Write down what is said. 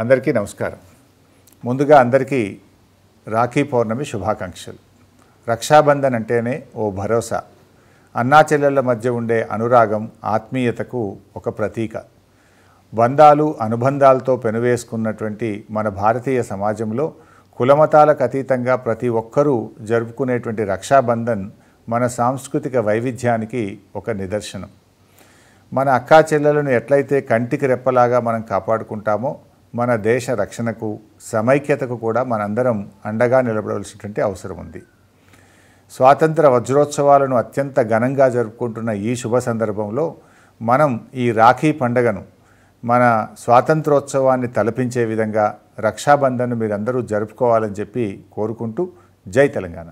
అందరికీ నమస్కారం ముందుగా అందరికీ రాఖీ పౌర్ణమి శుభాకాంక్షలు రక్షాబంధన్ అంటేనే ఓ భరోసా అన్నా చెల్లెళ్ళ మధ్య ఉండే అనురాగం ఆత్మీయతకు ఒక ప్రతీక బంధాలు అనుబంధాలతో పెనువేసుకున్నటువంటి మన భారతీయ సమాజంలో కులమతాలకు అతీతంగా ప్రతి ఒక్కరూ జరుపుకునేటువంటి రక్షాబంధన్ మన సాంస్కృతిక వైవిధ్యానికి ఒక నిదర్శనం మన అక్కా చెల్లెలను ఎట్లయితే కంటికి రెప్పలాగా మనం కాపాడుకుంటామో మన దేశ రక్షణకు సమైక్యతకు కూడా మనందరం అండగా నిలబడవలసినటువంటి అవసరం ఉంది స్వాతంత్ర వజ్రోత్సవాలను అత్యంత ఘనంగా జరుపుకుంటున్న ఈ శుభ సందర్భంలో మనం ఈ రాఖీ పండగను మన స్వాతంత్రోత్సవాన్ని తలపించే విధంగా రక్షాబంధన్ను మీరందరూ జరుపుకోవాలని చెప్పి కోరుకుంటూ జై తెలంగాణ